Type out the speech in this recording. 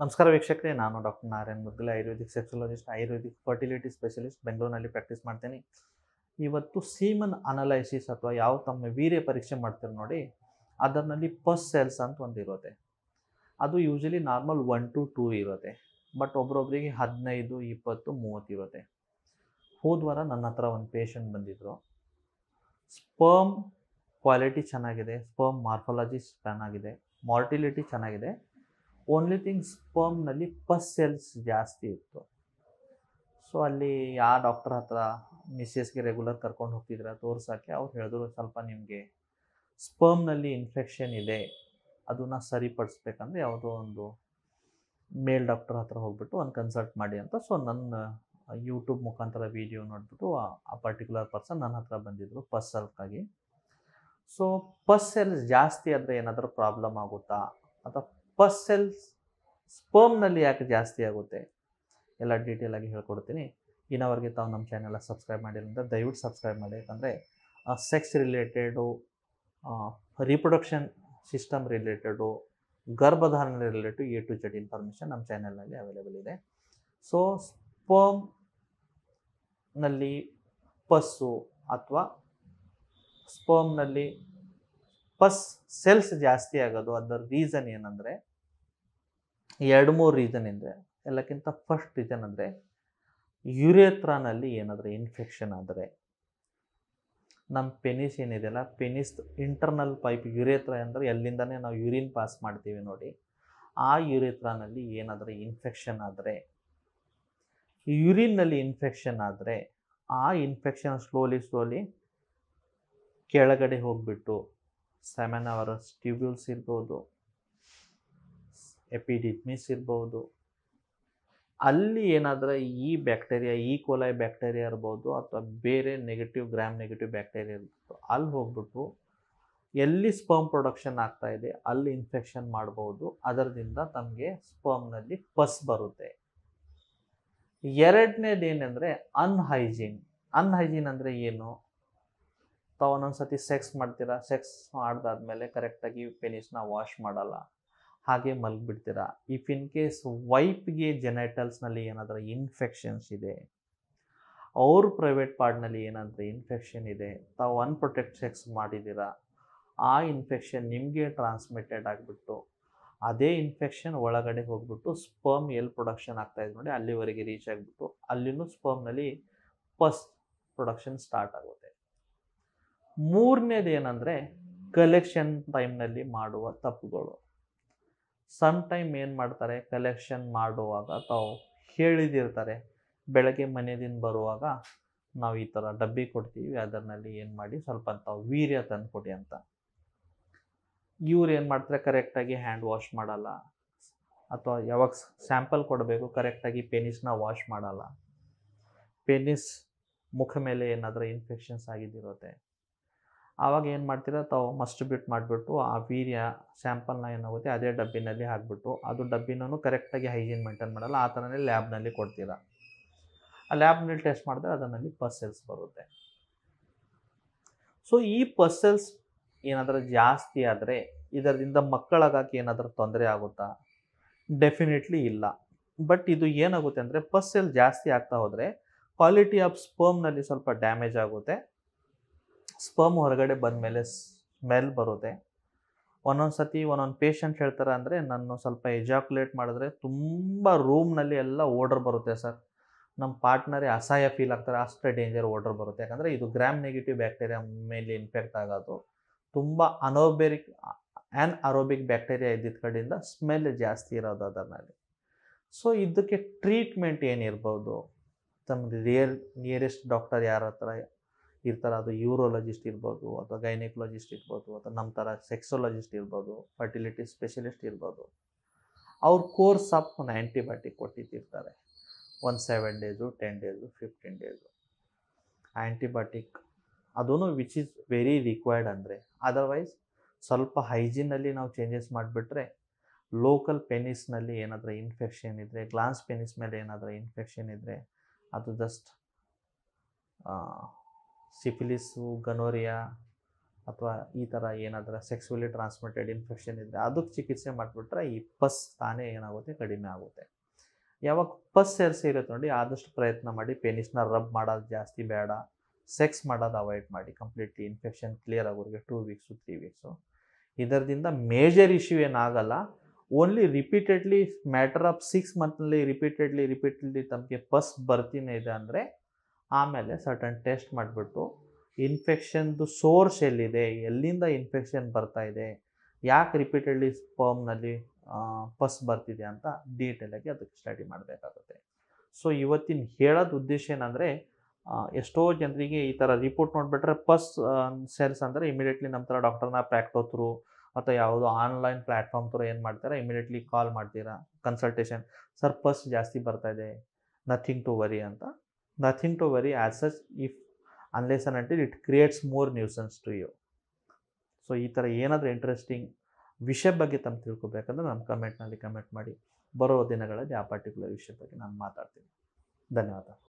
ನಮಸ್ಕಾರ ವೀಕ್ಷಕರೇ ನಾನು doctor Narayan Mudgal Ayurvedic sexologist Ayurvedic fertility specialist ಬೆಂಗಳೂರಿನಲ್ಲಿ ಪ್ರಾಕ್ಟೀಸ್ ಮಾಡ್ತೀನಿ ಇವತ್ತು ಸೀಮನ್ ಅನಲೈಸಿಸ್ ಅಥವಾ ಯಾವ ತಮ್ಮ ವೀರ್ಯ ಪರೀಕ್ಷೆ ಮಾಡ್ತೀರೋ ನೋಡಿ ಅದರಲ್ಲಿ ಪಸ್ ಸೆಲ್ಸ್ ಅಂತ ಒಂದು ಇರುತ್ತೆ ಅದು usually normal one to two two but ಒಬ್ರೊಬ್ರಿಗೆ ಹದಿನೈದು ಇಪ್ಪತ್ತು ಮೂವತ್ತು ಇರುತ್ತೆ ಹೋದ ವಾರ ನನ್ನ ಹತ್ರ ಒಂದು ಪೇಷಂಟ್ ಬಂದಿದ್ದರು ಸ್ಪರ್ಮ್ ಕ್ವಾಲಿಟಿ ಚೆನ್ನಾಗಿದೆ ಸ್ಪರ್ಮ್ ಮಾರ್ಫಾಲಜಿ ಚೆನ್ನಾಗಿದೆ ಮಾರ್ಟಿಲಿಟಿ ಚೆನ್ನಾಗಿದೆ ಓನ್ಲಿ ಥಿಂಗ್ ಸ್ಪರ್ಮ್ನಲ್ಲಿ ಪಸ್ ಸೆಲ್ಸ್ ಜಾಸ್ತಿ ಇತ್ತು ಸೊ ಅಲ್ಲಿ ಆ ಡಾಕ್ಟರ್ ಹತ್ರ ಮಿಸ್ಸಸ್ಗೆ ರೆಗ್ಯುಲರ್ ಕರ್ಕೊಂಡು ಹೋಗ್ತಿದ್ರೆ ತೋರ್ಸೋಕ್ಕೆ ಅವ್ರು ಹೇಳಿದ್ರು ಸ್ವಲ್ಪ ನಿಮಗೆ ಸ್ಪರ್ಮ್ನಲ್ಲಿ ಇನ್ಫೆಕ್ಷನ್ ಇದೆ ಅದನ್ನು ಸರಿಪಡಿಸ್ಬೇಕಂದ್ರೆ ಯಾವುದೋ ಒಂದು ಮೇಲ್ ಡಾಕ್ಟರ್ ಹತ್ರ ಹೋಗ್ಬಿಟ್ಟು ಒಂದು ಕನ್ಸಲ್ಟ್ ಮಾಡಿ ಅಂತ ಸೊ ನನ್ನ ಯೂಟ್ಯೂಬ್ ಮುಖಾಂತರ ವಿಡಿಯೋ ನೋಡಿಬಿಟ್ಟು ಆ ಪರ್ಟಿಕ್ಯುಲರ್ ಪರ್ಸನ್ ನನ್ನ ಹತ್ರ ಬಂದಿದ್ದರು ಪಸ್ ಸೆಲ್ಕಾಗಿ ಸೊ ಪಸ್ ಸೆಲ್ಸ್ ಜಾಸ್ತಿ ಆದರೆ ಏನಾದರೂ ಪ್ರಾಬ್ಲಮ್ ಆಗುತ್ತಾ ಅಥವಾ ಪಸ್ ಸೆಲ್ಸ್ ಸ್ಪರ್ಮ್ನಲ್ಲಿ ಯಾಕೆ ಜಾಸ್ತಿ ಆಗುತ್ತೆ ಎಲ್ಲ ಡೀಟೇಲ್ ಆಗಿ ಹೇಳ್ಕೊಡ್ತೀನಿ ಇನ್ನವರೆಗೆ ತಾವು ನಮ್ಮ ಚಾನೆಲ್ ಸಬ್ಸ್ಕ್ರೈಬ್ ಅಂದರೆ ದಯವಿಟ್ಟು ಸಬ್ಸ್ಕ್ರೈಬ್ ಮಾಡಿ ಯಾಕಂದರೆ sex related reproduction system related ಗರ್ಭಧಾರಣೆ related A to Z information ನಮ್ಮ ಚಾನೆಲ್ನಲ್ಲಿ ಅವೈಲೇಬಲ್ ಇದೆ ಸೊ ಸ್ಪರ್ಮ್ನಲ್ಲಿ ಪಸ್ಸು ಅಥವಾ ಸ್ಪರ್ಮ್ನಲ್ಲಿ ಪಸ್ ಸೆಲ್ಸ್ ಜಾಸ್ತಿ ಆಗೋದು ಅದರ ರೀಸನ್ ಏನಂದರೆ ಎರಡು ಮೂರು ರೀಸನ್ ಇದೆ ಎಲ್ಲಕ್ಕಿಂತ ಫಸ್ಟ್ ರೀಸನ್ ಅಂದರೆ ಯುರೇತ್ರಾನಲ್ಲಿ ಏನಾದರೂ ಇನ್ಫೆಕ್ಷನ್ ಆದರೆ ನಮ್ಮ ಪೆನಿಸ್ ಏನಿದೆಯಲ್ಲ ಪೆನಿಸ್ ಇಂಟರ್ನಲ್ ಪೈಪ್ ಯುರೇತ್ರ ಅಂದರೆ ಎಲ್ಲಿಂದನೇ ನಾವು ಯೂರಿನ್ ಪಾಸ್ ಮಾಡ್ತೀವಿ ನೋಡಿ ಆ ಯುರೇತ್ರಾನಲ್ಲಿ ಏನಾದರೂ ಇನ್ಫೆಕ್ಷನ್ ಆದರೆ ಯುರಿನ್ನಲ್ಲಿ ಇನ್ಫೆಕ್ಷನ್ ಆದರೆ ಆ ಇನ್ಫೆಕ್ಷನ್ ಸ್ಲೋಲಿ ಸ್ಲೋಲಿ ಕೆಳಗಡೆ ಹೋಗ್ಬಿಟ್ಟು ಸೆಮೆನ್ ಅವರಸ್ ಟ್ಯೂಬ್ಯೂಲ್ಸ್ ಇರ್ಬೋದು ಎಪಿಡಿಟ್ಮಿಸ್ ಇರ್ಬೋದು ಅಲ್ಲಿ ಏನಾದರೂ ಈ ಬ್ಯಾಕ್ಟೀರಿಯಾ ಈ ಕೋಲಾಯ್ ಬ್ಯಾಕ್ಟೀರಿಯಾ ಇರ್ಬೋದು ಅಥವಾ ಬೇರೆ ನೆಗೆಟಿವ್ ಗ್ರಾಮ್ ನೆಗೆಟಿವ್ ಬ್ಯಾಕ್ಟೀರಿಯಾ ಇರ್ಬೋದು ಅಲ್ಲಿ ಹೋಗ್ಬಿಟ್ಟು ಎಲ್ಲಿ ಸ್ಪರ್ಮ್ ಪ್ರೊಡಕ್ಷನ್ ಆಗ್ತಾ ಇದೆ ಅಲ್ಲಿ ಇನ್ಫೆಕ್ಷನ್ ಮಾಡ್ಬೋದು ಅದರಿಂದ ತಮಗೆ ಸ್ಪರ್ಮ್ನಲ್ಲಿ ಪಸ್ ಬರುತ್ತೆ ಎರಡನೇದೇನೆಂದರೆ ಅನ್ಹೈಜೀನ್ ಅನ್ಹೈಜೀನ್ ಅಂದರೆ ಏನು ತಾವು ಸತಿ ಸೆಕ್ಸ್ ಮಾಡ್ತೀರಾ ಸೆಕ್ಸ್ ಮಾಡಿದಾದ್ಮೇಲೆ ಕರೆಕ್ಟಾಗಿ ಪೆನಿಸ್ನ ವಾಶ್ ಮಾಡಲ್ಲ ಹಾಗೆ ಮಲಗಿಬಿಡ್ತೀರಾ ಇಫ್ ಇನ್ ಕೇಸ್ ವೈಪ್ಗೆ ಜೆನೈಟಲ್ಸ್ನಲ್ಲಿ ಏನಾದರೂ ಇನ್ಫೆಕ್ಷನ್ಸ್ ಇದೆ ಅವ್ರ ಪ್ರೈವೇಟ್ ಪಾರ್ಟ್ನಲ್ಲಿ ಏನಾದರೂ ಇನ್ಫೆಕ್ಷನ್ ಇದೆ ತಾವು ಅನ್ಪ್ರೊಟೆಕ್ಟ್ ಸೆಕ್ಸ್ ಮಾಡಿದ್ದೀರಾ ಆ ಇನ್ಫೆಕ್ಷನ್ ನಿಮಗೆ ಟ್ರಾನ್ಸ್ಮಿಟೆಡ್ ಆಗಿಬಿಟ್ಟು ಅದೇ ಇನ್ಫೆಕ್ಷನ್ ಒಳಗಡೆ ಹೋಗ್ಬಿಟ್ಟು ಸ್ಪರ್ಮ್ ಎಲ್ಲಿ ಪ್ರೊಡಕ್ಷನ್ ಆಗ್ತಾಯಿದೆ ನೋಡಿ ಅಲ್ಲಿವರೆಗೆ ರೀಚ್ ಆಗಿಬಿಟ್ಟು ಅಲ್ಲಿನೂ ಸ್ಪರ್ಮ್ನಲ್ಲಿ ಫಸ್ಟ್ ಪ್ರೊಡಕ್ಷನ್ ಸ್ಟಾರ್ಟ್ ಆಗುತ್ತೆ ಮೂರನೇದು ಕಲೆಕ್ಷನ್ ಟೈಮ್ನಲ್ಲಿ ಮಾಡುವ ತಪ್ಪುಗಳು ಸಮ್ ಟೈಮ್ ಏನು ಮಾಡ್ತಾರೆ ಕಲೆಕ್ಷನ್ ಮಾಡುವಾಗ ತಾವು ಹೇಳಿದಿರ್ತಾರೆ ಬೆಳಗ್ಗೆ ಮನೆಯಿಂದ ಬರುವಾಗ ನಾವು ಈ ಥರ ಡಬ್ಬಿ ಕೊಡ್ತೀವಿ ಅದರಲ್ಲಿ ಏನು ಮಾಡಿ ಸ್ವಲ್ಪ ತಾವು ವೀರ್ಯ ಕೊಡಿ ಅಂತ ಇವ್ರು ಏನು ಮಾಡ್ತಾರೆ ಕರೆಕ್ಟಾಗಿ ಹ್ಯಾಂಡ್ ವಾಶ್ ಮಾಡಲ್ಲ ಅಥವಾ ಯಾವಾಗ ಸ್ಯಾಂಪಲ್ ಕೊಡಬೇಕು ಕರೆಕ್ಟಾಗಿ ಪೆನಿಸ್ನ ವಾಶ್ ಮಾಡಲ್ಲ ಪೆನಿಸ್ ಮುಖ ಮೇಲೆ ಏನಾದರೂ ಇನ್ಫೆಕ್ಷನ್ಸ್ ಆಗಿದ್ದಿರುತ್ತೆ ಆವಾಗ ಏನು ಮಾಡ್ತೀರಾ ತಾವು ಮಸ್ಟ್ ಮಾಡಿಬಿಟ್ಟು ಆ ವೀರ್ಯ ಸ್ಯಾಂಪಲ್ನ ಏನಾಗುತ್ತೆ ಅದೇ ಡಬ್ಬಿನಲ್ಲಿ ಹಾಕ್ಬಿಟ್ಟು ಅದು ಡಬ್ಬಿನೂ ಕರೆಕ್ಟಾಗಿ ಹೈಜೀನ್ ಮೇಂಟೈನ್ ಮಾಡಲ್ಲ ಆ ಥರನೇ ಲ್ಯಾಬ್ನಲ್ಲಿ ಕೊಡ್ತೀರಾ ಆ ಲ್ಯಾಬ್ನಲ್ಲಿ ಟೆಸ್ಟ್ ಮಾಡಿದ್ರೆ ಅದರಲ್ಲಿ ಪರ್ಸೆಲ್ಸ್ ಬರುತ್ತೆ ಸೊ ಈ ಪರ್ಸೆಲ್ಸ್ ಏನಾದರೂ ಜಾಸ್ತಿ ಆದರೆ ಇದರಿಂದ ಮಕ್ಕಳಾಗಕ್ಕೆ ಏನಾದರೂ ತೊಂದರೆ ಆಗುತ್ತಾ ಡೆಫಿನೆಟ್ಲಿ ಇಲ್ಲ ಬಟ್ ಇದು ಏನಾಗುತ್ತೆ ಅಂದರೆ ಪರ್ಸೆಲ್ ಜಾಸ್ತಿ ಆಗ್ತಾ ಹೋದರೆ ಕ್ವಾಲಿಟಿ ಆಫ್ ಸ್ಪರ್ಮ್ನಲ್ಲಿ ಸ್ವಲ್ಪ ಡ್ಯಾಮೇಜ್ ಆಗುತ್ತೆ ಸ್ಪರ್ಮ್ ಹೊರಗಡೆ ಬಂದ ಮೇಲೆ ಸ್ಮೆಲ್ ಬರುತ್ತೆ ಒಂದೊಂದು ಸತಿ ಒಂದೊಂದು ಪೇಷಂಟ್ ಹೇಳ್ತಾರೆ ಅಂದರೆ ನಾನು ಸ್ವಲ್ಪ ಎಜಾಕ್ಯುಲೇಟ್ ಮಾಡಿದ್ರೆ ತುಂಬ ರೂಮ್ನಲ್ಲಿ ಎಲ್ಲ ಓಡ್ರ್ ಬರುತ್ತೆ ಸರ್ ನಮ್ಮ ಪಾರ್ಟ್ನರೇ ಅಸಹಾಯ ಫೀಲ್ ಆಗ್ತಾರೆ ಅಷ್ಟೇ ಡೇಂಜರ್ ಓಡ್ರ್ ಬರುತ್ತೆ ಯಾಕಂದರೆ ಇದು ಗ್ರಾಮ್ ನೆಗೆಟಿವ್ ಬ್ಯಾಕ್ಟೀರಿಯಾ ಮೇಲೆ ಇನ್ಫೆಕ್ಟ್ ಆಗೋದು ತುಂಬ ಅನೋಬೆರಿಕ್ ಆ್ಯನ್ ಅರೋಬಿಕ್ ಬ್ಯಾಕ್ಟೀರಿಯಾ ಇದ್ದಿದ್ದ ಕಡೆಯಿಂದ ಸ್ಮೆಲ್ ಜಾಸ್ತಿ ಇರೋದು ಅದರಲ್ಲಿ ಸೊ ಇದಕ್ಕೆ ಟ್ರೀಟ್ಮೆಂಟ್ ಏನಿರ್ಬೋದು ತಮ್ಮ ರಿಯಲ್ ನಿಯರೆಸ್ಟ್ ಡಾಕ್ಟರ್ ಯಾರ ಹತ್ರ ಇರ್ತಾರೆ ಅದು ಯೂರೋಲಜಿಸ್ಟ್ ಇರ್ಬೋದು ಅಥವಾ ಗೈನಿಕೊಲಜಿಸ್ಟ್ ಇರ್ಬೋದು ಅಥವಾ ನಮ್ಮ ಥರ ಸೆಕ್ಸೊಲಜಿಸ್ಟ್ ಇರ್ಬೋದು ಫರ್ಟಿಲಿಟಿ ಸ್ಪೆಷಲಿಸ್ಟ್ ಇರ್ಬೋದು ಅವ್ರ ಕೋರ್ಸ್ ಆಫ್ ಒಂದು ಆ್ಯಂಟಿಬಯೋಟಿಕ್ ಕೊಟ್ಟಿದ್ದಿರ್ತಾರೆ one seven days ten days fifteen days antibiotic ಅದೂ ವಿಚ್ ಈಸ್ ವೆರಿ ರಿಕ್ವೈರ್ಡ್ ಅಂದರೆ ಅದರ್ವೈಸ್ ಸ್ವಲ್ಪ ಹೈಜಿನಲ್ಲಿ ನಾವು ಚೇಂಜಸ್ ಮಾಡಿಬಿಟ್ರೆ ಲೋಕಲ್ ಪೆನಿಸ್ನಲ್ಲಿ ಏನಾದರೂ ಇನ್ಫೆಕ್ಷನ್ ಇದ್ದರೆ ಗ್ಲಾನ್ಸ್ ಪೆನಿಸ್ ಮೇಲೆ ಏನಾದರೂ ಇನ್ಫೆಕ್ಷನ್ ಇದ್ದರೆ ಅದು ಜಸ್ಟ್ ಸಿಫಿಲಿಸು ಗನೋರಿಯಾ ಅಥವಾ ಈ ಥರ ಏನಾದರೂ ಸೆಕ್ಸುವಲಿ ಟ್ರಾನ್ಸ್ಮಿಟೆಡ್ ಇನ್ಫೆಕ್ಷನ್ ಇದ್ದರೆ ಅದಕ್ಕೆ ಚಿಕಿತ್ಸೆ ಮಾಡಿಬಿಟ್ರೆ ಈ ಪಸ್ ತಾನೇ ಏನಾಗುತ್ತೆ ಕಡಿಮೆ ಆಗುತ್ತೆ ಯಾವಾಗ ಪಸ್ ಸೇರಿಸಿ ಇರುತ್ತೆ ನೋಡಿ ಆದಷ್ಟು ಪ್ರಯತ್ನ ಮಾಡಿ ಪೆನಿಸ್ನ ರಬ್ ಮಾಡೋದು ಜಾಸ್ತಿ ಬೇಡ ಸೆಕ್ಸ್ ಮಾಡೋದು ಅವಾಯ್ಡ್ ಮಾಡಿ ಕಂಪ್ಲೀಟ್ಲಿ ಇನ್ಫೆಕ್ಷನ್ ಕ್ಲಿಯರ್ ಆಗೋರಿಗೆ ಟೂ ವೀಕ್ಸು ತ್ರೀ ವೀಕ್ಸು ಇದರಿಂದ ಮೇಜರ್ ಇಶ್ಯೂ ಏನಾಗಲ್ಲ only repeatedly matter of six ಮಂತ್ನಲ್ಲಿ ರಿಪೀಟೆಡ್ಲಿ ರಿಪೀಟೆಡ್ಲಿ ತಮಗೆ ಪಸ್ ಬರ್ತೀನಿ ಇದೆ ಅಂದರೆ ಆಮೇಲೆ ಸರ್ಟನ್ ಟೆಸ್ಟ್ ಮಾಡಿಬಿಟ್ಟು ಇನ್ಫೆಕ್ಷನ್ದು ಸೋರ್ಸ್ ಎಲ್ಲಿದೆ ಎಲ್ಲಿಂದ ಇನ್ಫೆಕ್ಷನ್ ಬರ್ತಾ ಇದೆ ಯಾಕೆ ರಿಪೀಟೆಡ್ಲಿ ಸ್ಪರ್ಮ್ನಲ್ಲಿ ಪಸ್ ಬರ್ತಿದೆ ಅಂತ ಡೀಟೇಲಾಗಿ ಅದಕ್ಕೆ ಸ್ಟಡಿ ಮಾಡಬೇಕಾಗುತ್ತೆ ಸೊ ಇವತ್ತಿನ ಹೇಳೋದು ಉದ್ದೇಶ ಏನಂದರೆ ಎಷ್ಟೋ ಜನರಿಗೆ ಈ ಥರ ರಿಪೋರ್ಟ್ ನೋಡಿಬಿಟ್ರೆ ಪಸ್ ಸೆಲ್ಸ್ ಅಂದರೆ ಇಮಿಡಿಯೇಟ್ಲಿ ನಮ್ಮ ಥರ ಡಾಕ್ಟರ್ನ ಪ್ರ್ಯಾಕ್ಟೋತ್ರು ಅಥವಾ ಯಾವುದೋ ಆನ್ಲೈನ್ ಪ್ಲ್ಯಾಟ್ಫಾರ್ಮ್ ಥರ ಏನು ಮಾಡ್ತಾರೆ ಇಮಿಡಿಯೇಟ್ಲಿ ಕಾಲ್ ಮಾಡ್ತೀರಾ ಕನ್ಸಲ್ಟೇಷನ್ ಸರ್ ಪಸ್ ಜಾಸ್ತಿ ಬರ್ತಾ ಇದೆ ನಥಿಂಗ್ ಟು ವರಿ ಅಂತ nothing to worry as such if unless and until it creates more nuisance to you. So ಈ ಥರ ಏನಾದರೂ ಇಂಟ್ರೆಸ್ಟಿಂಗ್ ವಿಷಯ ಬಗ್ಗೆ ತಮ್ಮ ತಿಳ್ಕೊಬೇಕಂದ್ರೆ ನಮ್ಮ ಕಮೆಂಟ್ನಲ್ಲಿ ಕಮೆಂಟ್ ಮಾಡಿ ಬರೋ ದಿನಗಳಲ್ಲಿ ಆ ಪರ್ಟಿಕ್ಯುಲರ್ ವಿಷಯ ಬಗ್ಗೆ ನಾನು ಮಾತಾಡ್ತೀನಿ ಧನ್ಯವಾದ